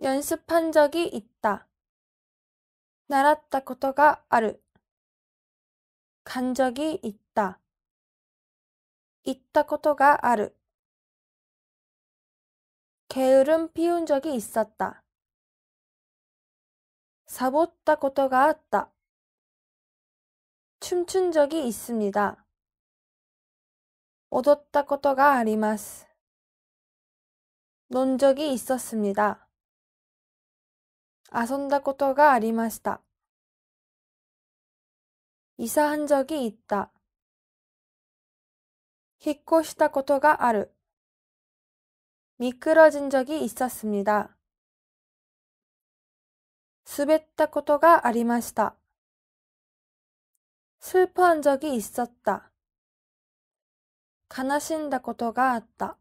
연습한 적이 있다. 날았たことがある간 적이 있다. 있ったことがある 게으름 피운 적이 있었다. 사보ったことがあ 춤춘 적이 있습니다. 얻었다ことがあります. 논 적이 있었습니다. 遊んだことがありました。이사한적이있 다。 引っ越したことがある。미끄러진적이있었습니 다。 滑ったことがありました。슬퍼한적이있었 다。 悲しんだことがあった。